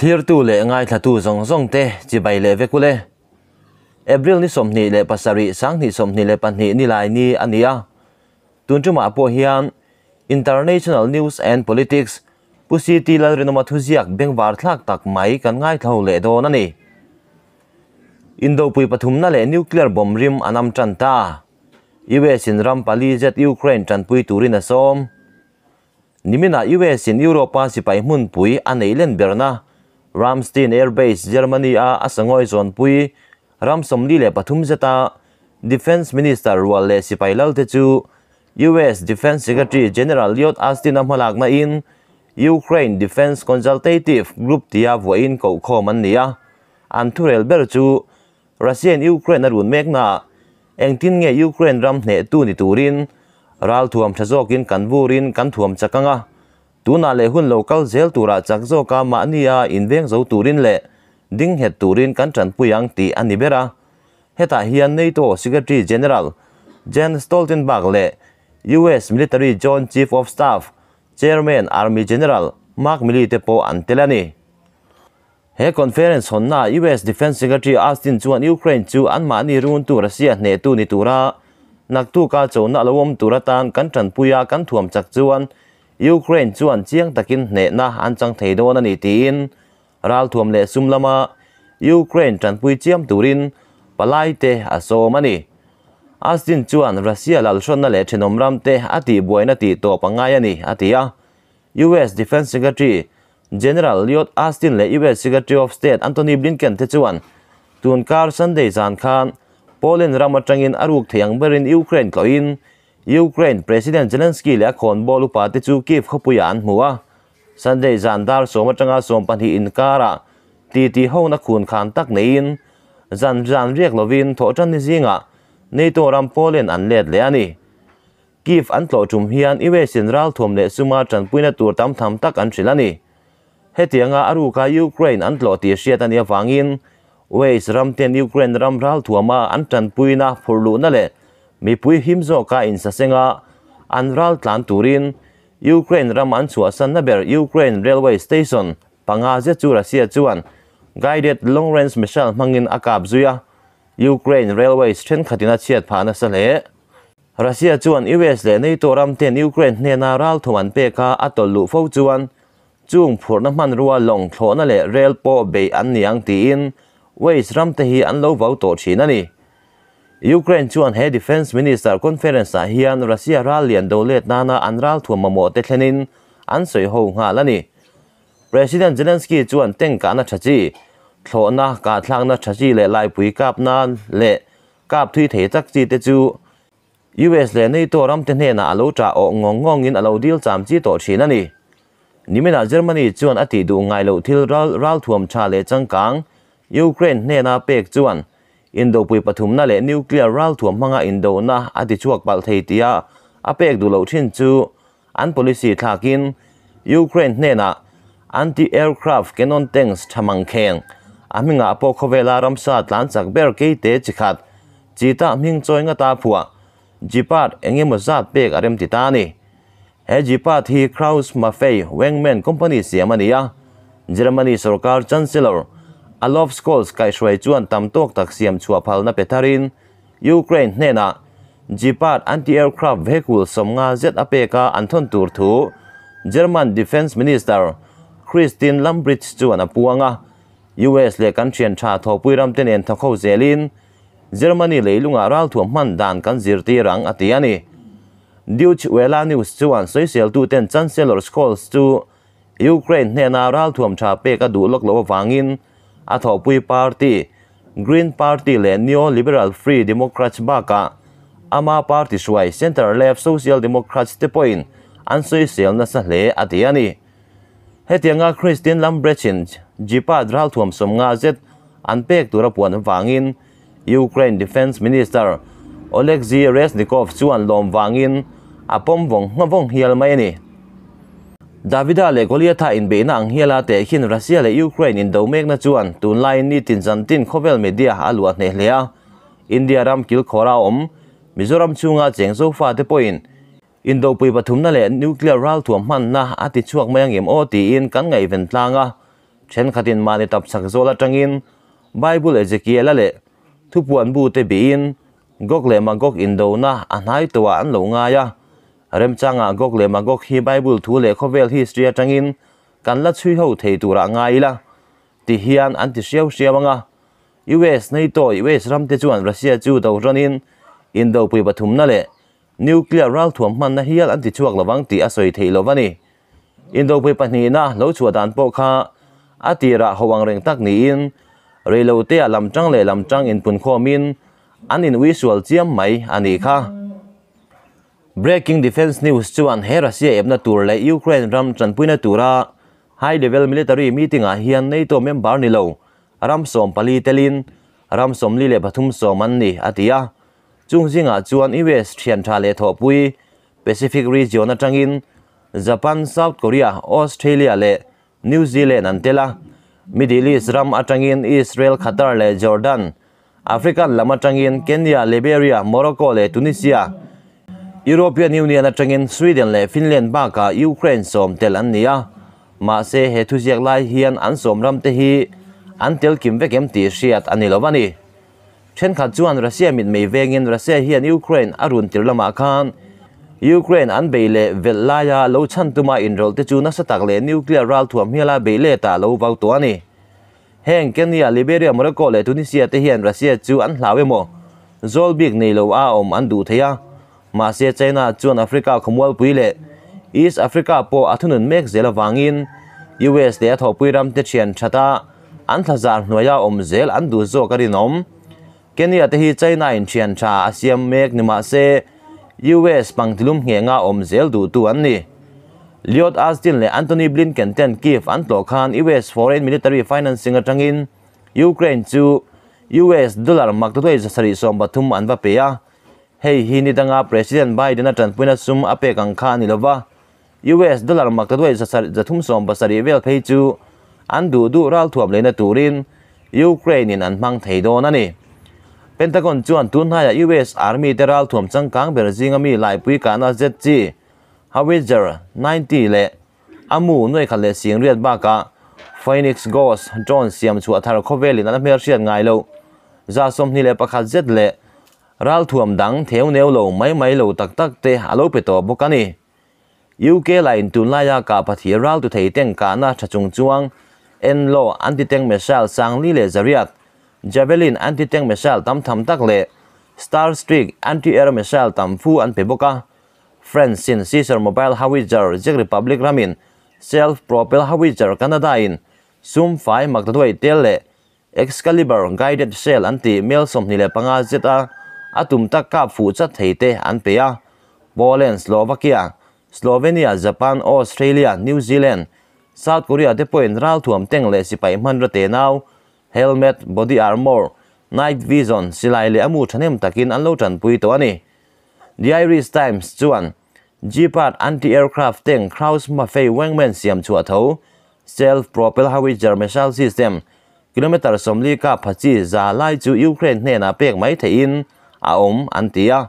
clear tu le ngai thla tu zong zong te chi bai le ve kule april ni som ni le pasari sang ni som ni le pan ni ni lai ni ania tun chu ma po hian international news and politics pusi ti lal renoma thu ziak bengwar thlak tak mai kan ngai thlo le do na ni indo pui pathum na le nuclear bomb rim anam chanta US in ram pali jet Ukraine chan pui turina som nimina US in Europa sipai mun pui anei len berna รัมสตินแอร์เบสเยอรมนีอาสังไส่วนปุยรัมสมดีเลปทุมเจตาดิฟเอนซ์มินิสเตอร์วอลเลสิไปลลเตจูยูเอสดิ s e Secretary General ลิโอตอัสตินอัมฮลักมาอินยูเครนดิฟเอนซ์คอนซัลเทติฟกรุ๊ปที่อาวัยินโค้มันเนียอันทูเรลเบอร์จูรัสเซียยูเครนนรุ่นเมกนาเองทิ้งเงยยูเครนรัมเหตูนิตูรินรัลทวมชะโจกินกันบูรินกันทวมชะกงา tu na le hun local jail tura chak zo ka ma ania inveng zo turin le ding het turin kan tran puyang ti ani bera heta hian nei to secretary general Jen Stoltenberg le US military John chief of staff chairman army general Mark Milley po antelani he conference honna US defense secretary Austin chuan Ukraine chu an ma ni run tu Russia ne tu ni tura nak tu ka chona lawom turatan kan tran puya kan thuam chak chuan ยูเครนจวนเจียงตะกินเนนะอันจังเทโดนันอีตีนรัลทวมเลซุมละมายูเครนจันปุยเจียมตูรินปลายเตอโซมันีอาสตินจวนรัสเซียลลชนนั่นแหละชนมรัมเตอติบวยนาติตัวปังไงนี่อติยา U.S. Defense Secretary General Lloyd Austin และ U.S. Secretary of State Antony Blinken เทจวนตูนคาร์สันเดย์จานคานโปแลนด์รามาจังอินอารุกเทียงเบรินยูเครนกลอินยูเครนประธานาธิบดีเจเลนสกีและคนบอลุปาติจูกีฟขบุยันหัวสันเดย์จันดาร์สมจังาสมปันทีอินการะตีตีห้องนักขุนขันตักนินจันจันเรียกลวินทอจันนิซิงะ ในตัวรัมโพเลนอันเล็ดเลียนีกีฟอันโตจุมเฮียนอีเวสินรัลทมเลสุมาจันปุยนตัวต้มทำตักอันชิลานีเฮติยงอารูกายูเครนอันโตตีเชียตันยาฟังอินเวสรัมเตียนยูเครนรัมรัลทัวมาอันจันปุยนาฟูรูนั่นแหละมีผู้ยหิมโซกาอินสเซงาอันรัลทันตูรินยูเครนรัมันสัวสันนเบอร์ยูเครนเรลเวย์สเตชันปังอาเซจูรัสเซียจวนไกด์เดตลองเรนส์มิเชลมังอินอากาบซุยะยูเครนเรลเวย์สเชนขัดินาเชียตผ่านสเลรัสเซียจวนอีเวสเลนีนตัวรัมเทนยูเครนเนนารัลทวันเปกาอตอลลูฟาวจวนจูงผัวน้ำมันรัวลงโคลนเลเรลโปเบย์อันยังตีอินเวสรัมเตฮีอันโลวาวโตชินนี่ Ukraine chuan he Defense Minister Conference a hian Russia ra lian do let nana anral thua mamo te thlenin an soi ho nga lani President Zelensky chuan teng ka na thachi thlo na ka thlang na thachi le lai pui kap na le kap thui the chak chi te chu US le nei to ram te hne na alo cha o ngong ngong in alo deal cham chi to thin ani nimena Germany chuan ati du ngai lo thil ral ral thuam cha le changkang Ukraine hne na pek chuan อินโดปุยปฐุมนั่นแหละนิวเคลียร์รัลถัวมมังอินโดนะอดีตช่วงปัลเทียตีอาเป็กดูเหลาชินจูอันพ o ลิสีทากินยูเครนเนี่ยนะี่ t อร์คราฟต์เกนอนเต็งส์ทำมังเคงอามิงอาปกเวลารัมซาตลันจากเบลร์เกตเตจิขัดจิตามิงจอยงตาผัวจีปาดเอ็งเงมซาตเป็กอารมติตานี่เฮจีปาดที่คราวส์มาเฟย์เวงแมนคอมพานีเสียมันียาเยอรมนีสรการจันเซลล์อลอฟสโอลส์ไยช่วยจวนตำตกตักเสียมชัวพัลนาเปทารินยูเครนเนนะจีปาดแอนตี้แอร์คราฟต์เฮกูลสมงาเจ็ดอเปกาอันทนตูร์ทูเยอรมันดิฟเอนส์มินิสเตอร์คริสตินลัมบริดจ์จวนอปวงอ่ะยูเอสเลกันเชียนชาทอปุยรัมเตนเอนทเข้าเซลินเยอรมนีเลยลุงอาราลถ่วมมันดานกันจิรตีรังอติยานีดิวชเวลานิวส์จวนสวยเซลตูเตนจันเซลอร์สโคลส์จูยูเครนเนนาราลถ่วมชาเปกดูลกลวฟังอินอาวอปุยพาร์ตี้กรีนพาร์ตี้และนิโอลิเบอรัลฟรีเดโมแครตบากะอามาพาร์ตี้ช่วยเซนเตอร์เลฟโซเชียลเดโมแครตสเตปอินอันสุยเซลนัสเลอธิยานีเฮติยงาคริสตินลัมเบรชินจีปาดรัลทวมสมงาเซตอันเปกตัวรปวนฟังอินยูเครนดิฟเอนซ์มินิสเตอร์โอเล็กซีเรสนิคอฟชวนลอมฟังอินอาปมวงงวงเฮลไม่นี่ Davida le Goliatha in beina ang hiala te khin Russia le Ukraine in domek na chuan tun lai ni tin zantin khovel media ha lua hne hlea India ram kil khora om Mizoram chunga chengzo fa te point in do pui pathum na le nuclear ral thuam man na ati chuak mayang em o ti in kan ngai ven tlanga chen khatin ma ni tap sak zola tangin bible ezekiel le thupuan bu te bi in gok le ma gok in do na anhai towa an lo nga ya rem changa gok le ma gok hi bible thu le khovel history atangin kan la chui ho thei tura ngai la ti hian an ti siau nga US nei to US ram te chuan Russia chu do ronin in do pui bathum na le nuclear ral thuam man na hial an ti chuak lawang ti asoi thei lowani in do pui pahni na lo chua dan po kha atira howang reng tak ni in reilo te à lam chang le lam chang in pun kho min an in visual chiam mai ani kha breaking defense news chuan hera sia emna tur le ukraine ram chanpuina tura high level military meeting a ah hian nato member ni lo ram som pali telin ram som li le bathum som an ni atia chung zinga ah chuan us thian tha le tho pui pacific region atangin japan south korea australia le new zealand Antela middle east ram atangin israel qatar le jordan african lama atangin kenya liberia morocco le tunisia European Union atangin Sweden le Finland ba ka Ukraine som tel an nia ma se he thu ziak lai hian an som ram te hi an tel kim vekem ti siat ani lovani then kha chuan Russia mit mei vengin Russia hian Ukraine arun tir lama khan Ukraine an beile velaya lo chan tuma enroll te chu na satak le nuclear ral thuam hiala beile ta lo vau to ani heng Kenya Liberia Morocco le Tunisia te hian Russia chu an hlawe mo zolbik nei a om an du theya มาเซียไชน่าจวนแอฟริกาคอมวอลปุยเลอีสแอฟริกาโปอัทุนุนเมกเซลวางินยูเอสเดียทอปุยรัมเตเชียนชะตาอันทจารหน่วยาอมเซลอันดูโซกรินอมเกนียเตฮีไชน่าอินเชียนชาอาเซียมเมกนิมาเซยูเอสปังติลุมเฮงาอมเซลดูตัวอันนี้ Liot Astin le Anthony Blinken ten Kiev an tlo khan US Foreign Military Financing atangin Ukraine chu US dollar mak tu sari som bathum an va pe a hei hi ni danga president biden atan puina sum ape kang kha ni lova us dollar mak tadwai zasar zathum som basari vel phei chu an du du ral thuam leina turin ukraine in an mang thei don ani pentagon chuan tun haya us army teral thuam changkang berjing ami lai pui kana zg howitzer 90 le amu noi khale sing riat ba ka phoenix ghost john siam chu athar khoveli na mer sian ngai lo za som ni le pakhat zet le ral thuam dang theo neo lo mai mai lo tak tak te alo pe to bokani UK line tun la ya ka pathi ral tu thei teng ka na chung chuang en lo anti tank missile sang li le zariat javelin anti tank missile tam tham tak le star streak anti air er missile tam fu an pe boka friends sin caesar mobile howitzer czech republic ramin self propel howitzer canada in sum fai makdawai tel le excalibur guided shell anti mail som ni le panga zeta atum tak ka fu cha theite an pe a Poland Slovakia Slovenia Japan Australia New Zealand South Korea te point ral thuam teng le sipai man ra te nau helmet body armor night vision silai le amu thanem takin an lo tran pui to ani The Irish Times chuan Gepard anti-aircraft tank Kraus Maffei Wangman siam chua tho self-propelled howitzer missile system kilometer somli ka phachi za lai chu Ukraine hne na pek mai thein อาอมอันตียา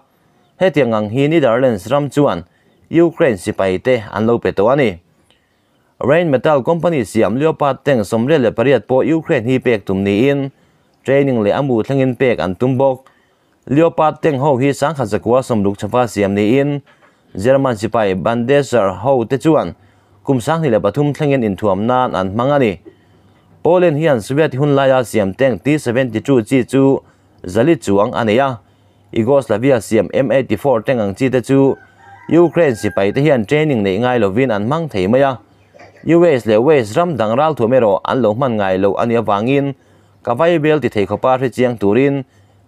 เฮตียังฮีนิดาร์เลนส์รัมจวนยูเครนสิไปเตอันโลเปตัวนี้เรนเมทัลคอมพานีสยามเลี้ยวปาดต็งสมเรียลเปรียดปยูเครนฮีเป็กตุมนีอินเทรนนิ่งเลยอมูทั้งอินเป็กอันตุมบกเลี้ยวปาดต็งโฮฮีสังขัดสกวาสมลุกชฟาสยามนีอินเยอรมันสิไปบันเดสเซอร์โฮเตจวนกุมสังนี่เละปทุมทั้งอินอินทวมนานอันมังอันนี้โอเลนเฮียนสวีทดุนลายาเซียมเต็งที่72จีจูจลิจวงอันเนีย Yugoslavia siam M84 teng ang chi te chu Ukraine si pai te hian training ngay ngai lovin an mang thei mai a US le West ram dang ral thu mero an lo man ngai lo ania wangin ka vai bel ti thei khopa re chiang turin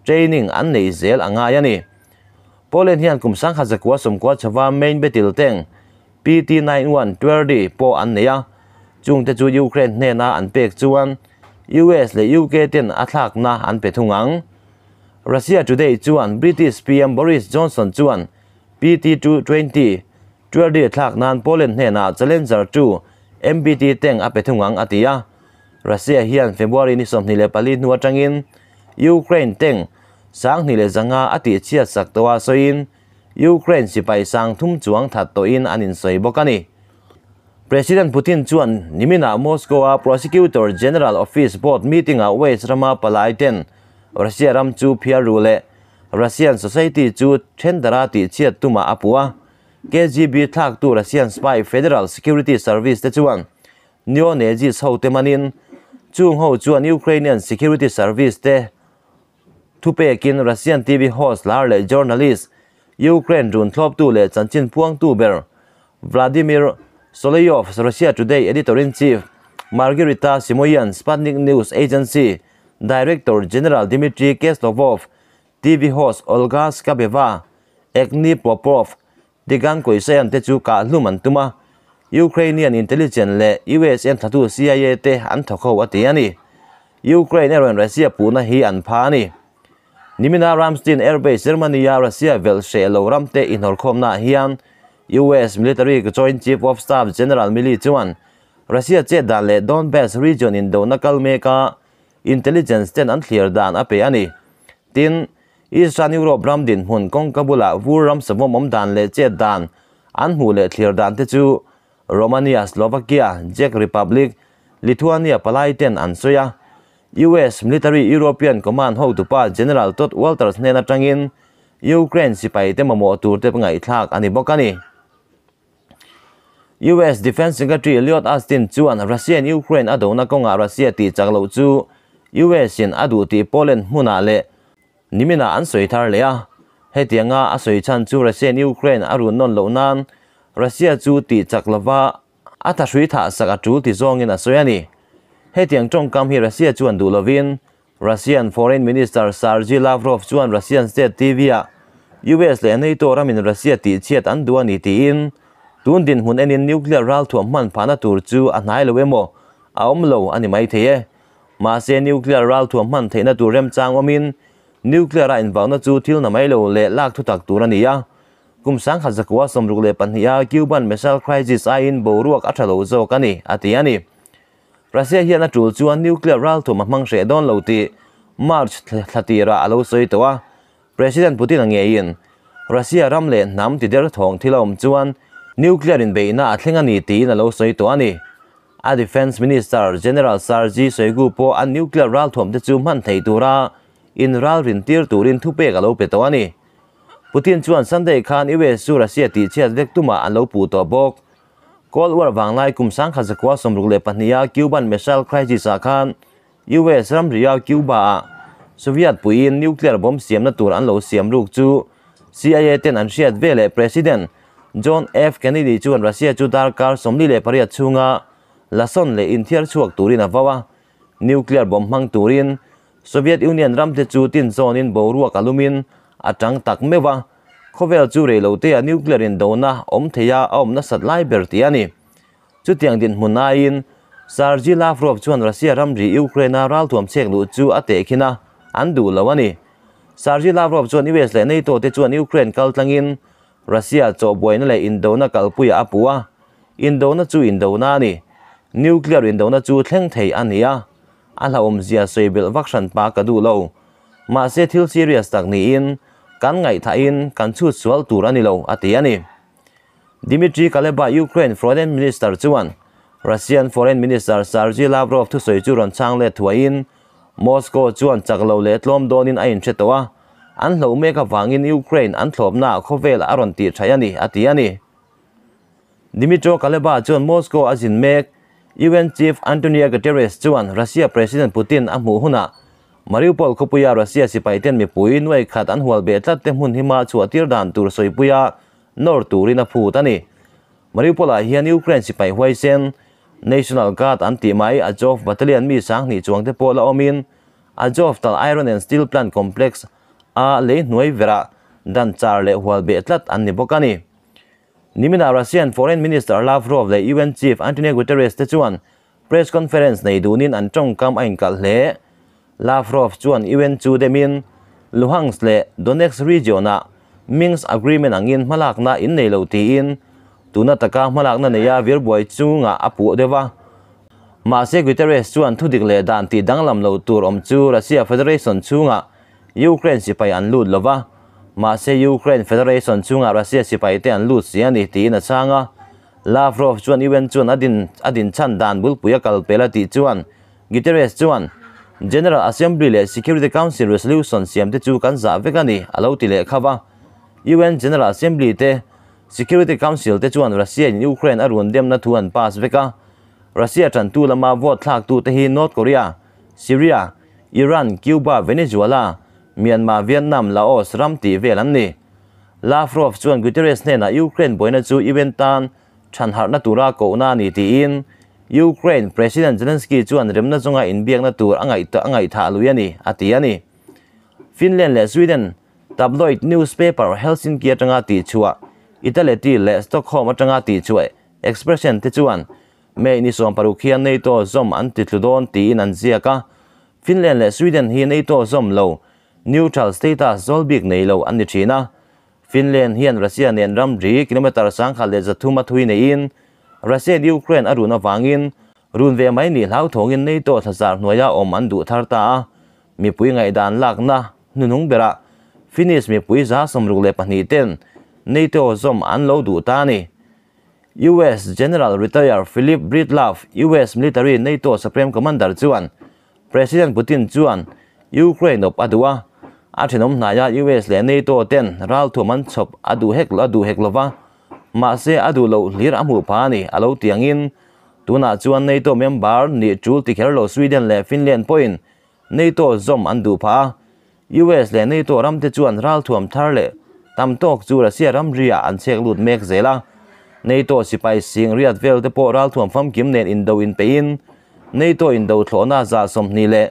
training an nei zel anga ya ni Poland hian kum sang khajakwa somkwa chawa main betil teng PT91 20 po an neya chung te chu Ukraine hne na an pek chuan US le UK ten athak na an pe thungang รัสเซียทูเดย์จวนบริติชพีเอ็มบริสจอห์นสันจวนพีทีทูทเวนตี้ทัวรดีทักนันโปแลนเฮน่าเจเลนเซอร์จูเอ็มบีทีเต็งอัปเปทุงังอัติยารัสเซียเฮียนเฟบรุยนิสมนิเลปาลินัวจังอินยูเครนเต็งสังนิเลจังอาอัติเชียสักตัวโซอินยูเครนสิไปสังทุ่มจวงถัดตัวอินอันอินสซยบกันี President Putin น h u a n n i ม i n a Moscow prosecutor general office board meeting a waste มา m a palaiten. Russia ram chu phia ru le Russian society chu thendara ti chiat tuma apua KGB thak tu Russian spy Federal Security Service te chuang neo ne ji sau te manin chung ho chuan Ukrainian Security Service te thupe kin Russian TV host lar le journalist Ukraine run thlop tu le chanchin puang tu ber Vladimir Soloyov Russia Today editor in chief Margarita Simoyan Sputnik News Agency Director General Dmitry Keslovov, TV host Olga Skabeva, Agni Popov, Digan Koisayan te chu ka luman tuma, Ukrainian intelligence le US en thatu CIA te an thokho ati ani. Ukraine eron Russia puna hi an pha ni. Nimina Ramstein Air Base, Germany ya Russia vel she lo ramte in hor khomna hian US Military Joint Chief of Staff General Mili Chuan Russia che dan le Donbass region in do nakal meka intelligence ten an thlir dan a pe ani tin israel europe ram din hun kong kabula vuram savom om dan le che dan an hu le thlir dan te chu romania slovakia czech republic lithuania palai ten an soya us military european command ho tu pa general tot walters ne na tangin ukraine sipai te mamo tur te pangai thak ani bokani US Defense Secretary Lloyd Austin chuan Russia and Ukraine adona konga Russia ti changlo chu US in adu ti Poland hmuna le nimina an soi thar le a he ti anga a soi chan chu Russia Ukraine aru non lo nan Russia chu ti chaklawa ata shui tha saka chu ti zong in a soi ani he ti ang trong kam hi Russia chu an du lovin Russian Foreign Minister Sergei Lavrov chu an Russian State TV a US le nei to ramin Russia ti chet an du ani ti in tun din hun enin nuclear ral thuam man phana tur chu a nai lo emo a om lo ani mai theye mà xe nuclear ral thuam man thế na tu rem chang omin nuclear ảnh vào na chu thil na mai lo lệ lak thu tak tur ani a kum sang kha zakwa som ruk le pan hi cuban missile crisis ai in bầu bo ruak a thalo zo kani ati ani Russia hian atul chuan nuclear ral thum mạnh sẽ đón lo ti March thlatira alo soi towa President Putin ange in Russia ram le nam ti der thong thilom chuan nuclear in beina athlenga ni ti na lo soi to ani a defense minister general sarji soigupo an nuclear ral thom te chu man thei tura in ral rin tir turin thu pe ka lo pe to ani putin chuan sunday khan iwe su russia ti chet vek tuma an lo pu to bok cold war wang lai kum sang kha zakwa somruk le pahnia cuban missile crisis a khan us ram ria cuba soviet puin nuclear bomb siam na tur an lo siam ruk chu cia ten an shiat vele president john f kennedy chuan russia chu darkar somli le pariat chunga là son le in thiar chuak turin avawa nuclear bom hang turin soviet union ramte chu tin zon in bầu boruak alumin atang tak mewa khovel chu re lote a nuclear in dona om theya a om na satlai ber ti ani chu tiang din hunain sargi lavrov chuan russia ramri ukraine ral thuam chek lu chu ate khina an du lawani sarji lavrov chuan us le nei to te chuan ukraine kal tlangin russia chaw boina le indona kalpuya apua indona chu indona ni nuclear in dona chu thleng thei ania a la om zia soibel vaksan pa ka du lo ma se thil serious tak ni in kan ngày tha in kan chu sual tur lâu, lo ati ani Dmitry Kaleba Ukraine Foreign Minister chuan Russian Foreign Minister Sergei Lavrov thu soi chu ron chang le in, Moscow chuan chaklo le tlom donin a in anh lâu lo cái ka in Ukraine anh an thlopna là aron ti thayani ati ani Dmitry Kaleba chuan Moscow azin mek UN Chief Antonio Guterres chuan Russia President Putin a mu huna Mariupol khupuya Russia sipai ten mi pui nuai khat an hual be tlat te mun hima chu atir dan tur soi puya nor turina phu tani Mariupol a hian Ukraine sipai huai sen National Guard an ti mai Azov Battalion mi sang ni chuang te pola omin Azov tal Iron and Steel Plant Complex a le nuai vera dan char le hual be tlat an ni bokani nimina russian foreign minister lavrov le un chief antonio guterres te chuan press conference nei dunin an tong kam ain kal hle lavrov chuan un chu demin luhansk le donetsk region a minsk agreement angin hmalak na in nei lo ti in tuna taka hmalak na neya virbuai chunga apu dewa ma se guterres chuan thudik le dan ti danglam lo tur om chu russia federation chunga ukraine sipai an lut lova มาเซยูเครนเฟเดเรชันชุงอารัสเซียสิไปเตียนลูดเสียนี่ตีนะช่างอ่ะลาฟรอฟชวนอีเวนชวนอดินอดินชันดานบุลปุยกัลเปลติชวนกิเตเรสชวน General Assembly และ Security Council Resolution เสียมที่จูกันจาเวกันนี่อาลูติเลขว่า UN General Assembly เต Security Council เตชวนรัสเซียยูเครนอรุณเดียมนัทวนปาสเวการัสเซียจันทูลมาวอดทากตูเตฮีนอร์ทเกาหลีซีเรียอิรันคิวบาเวเนซุเอลา Myanmar Việt Vietnam Laos ram ti velan La Lavrov chuan Guterres ne na Ukraine bởi boina chu event tan than har na tura ko na ni ti in Ukraine President Zelensky chuan remna chunga in biak na tur angai ta angai tha luya ni ati ani Finland là Sweden tabloid newspaper Helsinki atanga ti chua Italy ti le Stockholm atanga ti chua expression ti chuan me ni som paru khian nei to zom an ti tludon ti in an Finland là Sweden hi nei to zom lo neutral status zolbik nei lo an ni thina Finland hian Russia nen ram ri kilometer sang khal le zathuma thui nei in Russia Ukraine aruna wangin run ve mai ni hlau thongin nei to thazar noya om an du thar ta mi pui ngai dan lak na nunung bera finish mi pui za samru le pahni ten nei to zom an lo du ta ni US General Retired Philip Breedlove, US Military NATO Supreme Commander j u a n President Putin j u a n Ukraine of Adua, อาทินี้นายายูเอสเลนี่ตัวเต็นรัลทูมันชอบอดูเฮกลอดูเฮกลวะมาเสียอดูเลลีรัมหูพานีอาลูตียงอินตัวนักจวนในตัวเมมบาร์นี่จูดติเคอร์โลสวีเดนและฟินแลนด์พอยน์ในตัวซอมอันดูพายูเอสเลนี่ตัวรัมเตจวนรัลทูมทาร์เลตามโต๊กจูรัสเซียรัมเรียอันเชกลุดเมกเซล่าในตัวสิไปสิงเรียดเวลเตโปรัลทูมฟัมกิมเนนอินโดอินเปียนในตัวอินโดโถนาซาสมนีเละ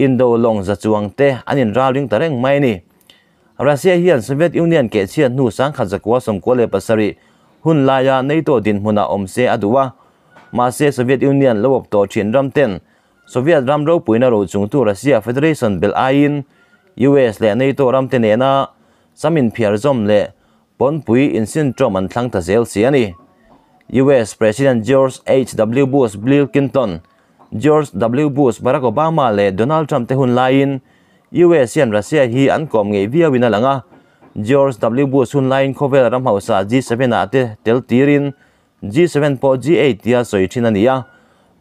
อินโดลงจะจวงเตอันนี้ราลิงตะเร่งไม่นี่รัสเซียเฮียนสเวียตยูเนียนเกเชียนนูสังขัดจักวสมกวเลปัสริหุ่นลายาในตัวดินหุนาอมเซอดูวะมาเซสเวียตยูเนียนระบบตัวจีนรัมเตนสเวียตรัมรูปุยนรูจุงตัวรัสเซียเฟเดเรชันเบลไอน์ยูเอสและในตัวรัมเตนเนนาสามินเพียร์จอมเละปนปุยอินซินจอมันทั้งตะเซลเซียนี่ US President George H.W. Bush Blinken จอร์จดับเบิล u ู h b a r a c โ o บามาเลโะ Donald Trump ที่หุ่นลายน์ U.S. แลนรัสเซียฮีอันคอมเงียบวินาลังอะจดับเบิล u ู h หุ่นลายน์โคเวลรัมเฮาส์อาจี G7 อาทิตย์เตลทีรินเ G7 ปอ G8 ที่อาศัยทีนันนียอะ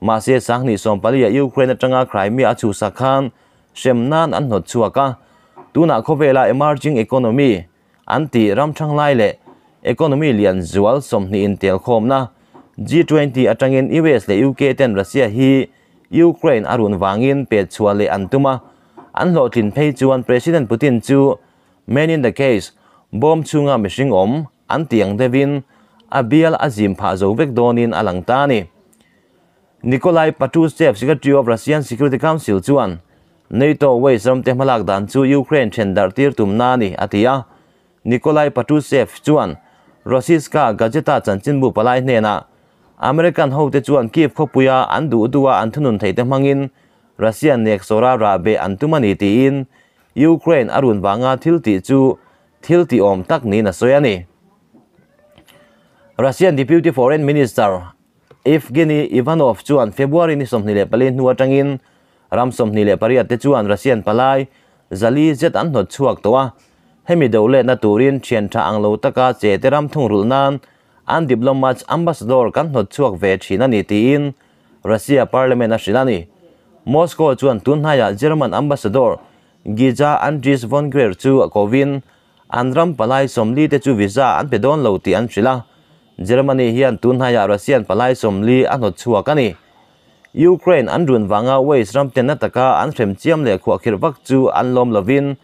มาเสียสังนิสอมปารีอายุเครนจังอาใครมีอาชูสักขันเชมนานอันหดชัวกะตัวนักโคเวลา Emerging Economy อันทีรัมชังไลเล่ Economy เลียนจวัลสมนิอินเตลคอมนะ G20 อาจังเงินอีเวสและยูเกตันรัสเซียฮียูเครนอรุณวังอินเปียชัวเลอันตุมาอันหลอดินเพย์ชวนประธานปูตินจูแมนินเดเคสบอมชุงอเมชิงอมอันเตียงเดวินอาเบียลอาจิมพาโจเวกโดนินอลังตานีนิโคลัยปัตุสเซฟสิกาจูออฟรัสเซียนสิกคร์ติคัมสิลจวนนโตเวสรมเทมลักดันจูยูเครนเชนดาร์ติร์ตุมนานีอาทิยานิโคลัยปัตุสเซฟจวนรัสเซียกากาเจตาจันจินบุปลายเนนาอเมริกันเฮาเตจวนกีฟคอปุยาอันดูดัวอันทุนไทยตะมังอินรัสเซียเนกโซราราเบอันตุมานีตีอินยูเครนอรุางาทิลติจูทิลติออมตักนีซยานี Russian Deputy Foreign Minister Evgeny Ivanov จวน February นี้สมนิเลปลินัวจังอินรัมสมนิเลปริยัตจวนรัสเซียปลยซาลีเจตอันชวกตัวดเลนตูรินเชียนทาอังโลตกาเจเตรัมทุงรุลนาน an diplomat ambassador kan hnot chuak ve thina ni tiin Russia parliament a hrinani Moscow chuan tunhnaia German ambassador Giza Andries von Greer chu a kovin an ram palai somli te chu visa an pe don lo ti an hrila Germany hian tunhnaia Russian palai somli an hnot chuak ani Ukraine an run wanga ways ram ten nataka an hrem chiam le khuakhir vak chu an lom lovin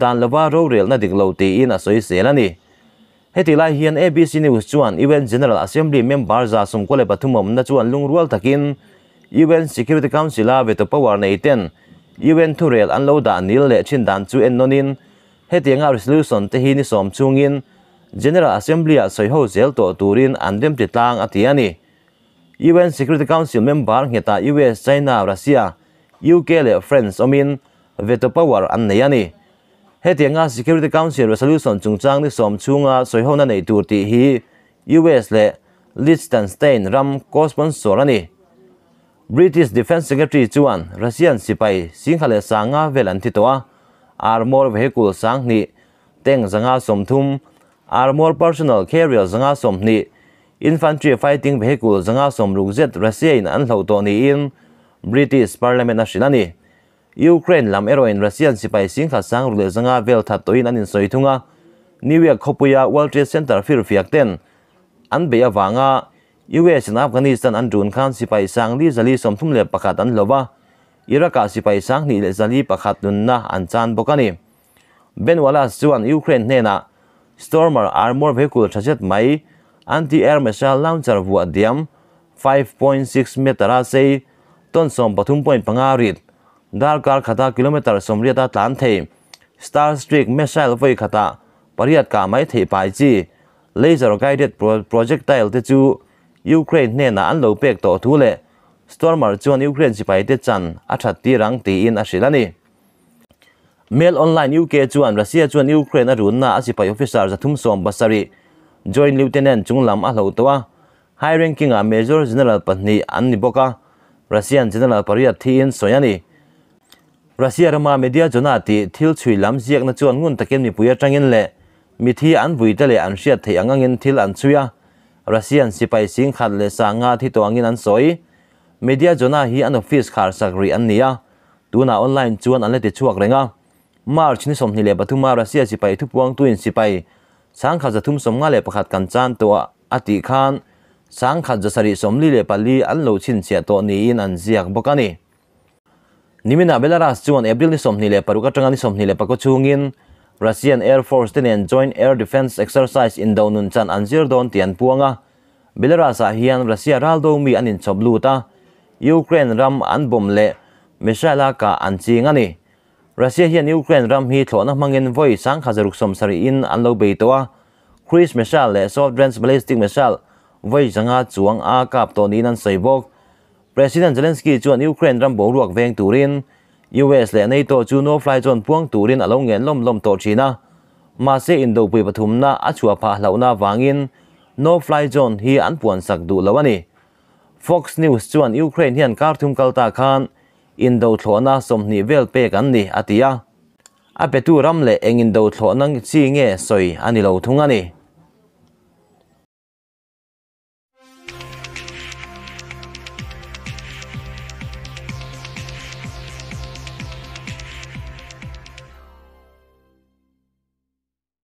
dan lova ro rel na dik lo ti in a soi sel ani hetila hian abc news chuan un general assembly member za som kole pathumom na chuan lungrual takin un security council a veto power nei ten un thurel an lo da nil le chin dan chu en nonin hetianga resolution te hi ni som chungin general assembly a soiho zel to turin andem ti tlang atiani un security council member ngeta us china russia uk le france omin veto power an nei ani Hệ hetianga security council resolution đi ni chung chunga soihona nei tur ti hi US le Liechtenstein ram co-sponsor này. British Defense Secretary chuan Russian sipai singhale sanga velan ti toa armor vehicle sang ni teng zanga som thum armor personal carrier zanga som ni infantry fighting vehicle zanga som ruk zet Russia in an hlo to ni in British Parliament a shinani Ukraine làm ero in Russian sipai sing tha sang rule zanga vel that to in anin soi thunga New York khopuya World Trade Center fir fiak ten an be awanga US in Afghanistan an dun khan sipai sang li zali som thum le pakhat an lova Iraq sipai sang ni le zali pakhat nun na an chan bokani Ben Wallace chuan Ukraine hne na Stormer armor vehicle thachet mai anti-air missile launcher vuadiam 5.6 metara sei ton som pathum point pangarit dar kar khata kilometer somria ta tlan thei star streak missile voi khata pariat ka mai thei pai chi laser guided projectile te chu ukraine ne na an lo pek to thu le stormer chuan ukraine sipai te chan a that ti rang ti in a shilani mail online uk chuan russia chuan ukraine a run na a sipai officer za thum som basari joint lieutenant chunglam a hlo towa high ranking a major general pahni an ni boka russian general pariat thi in soyani รัสเซียรมาเมเดียจนาติทิลชุยลำเซียกนจวนงุนตะเกยนมีปุยจังเงินเล่มีที่อันบุยเตเลอันเสียทียงเงินทิลอันชุยรัสเซียนสิไปสิงขัดเลสางาที่ตัวเงินอันสวยเมเดียจนาฮีอันออฟฟิศขาร์สักรีอันเนียดูน่าออนไลน์จวนอันเลติชวกเรงามาร์ชนิสมนิเลปทุมารัสเซียสิไปทุบวงตุนสิไปสังขัดจะทุ่มสมงาเลประคัดกันจานตัวอติคานสังขัดจะสรีสมลีเลปลีอันโลชินเสียตัวนี้อันเสียกบกันนี่ nimina belarus chuan april ni somhni le paruka tanga ni somhni le pako chungin russian air force ten joint air defense exercise in donun chan anzir don tian puanga belarus a hian russia ral do mi anin choblu ta ukraine ram an bom le misaila ka an ching ani russia hian ukraine ram hi thlona mangin voi sang khazaruk somsari in an lo be towa chris missile le soft range ballistic missile voi zanga chuang a kap to ni nan soibok ประธานเจเลนสกี้ k วนยูเครนร a i n e ว a m bo r u ย k v e n เ t u และ n a t จูโนฟลายจนพ่วงตูรินอลงเงินล่มล่มโตชีนะมาเซอินโดปุยปฐุมนาอชัวพาเหล่านาวางินโนฟลายจนฮีอันป่วนสักดูแล้ววัน็ีก Fox News จวนยูเครนเฮียนการทุมกัลตาคานอินโดโถนาสมนิเวลเปกันนี่อติยาอาเปตูรัมเลเองอินโดโถนังซีเงสอยอันนี้เราทุงอันนี้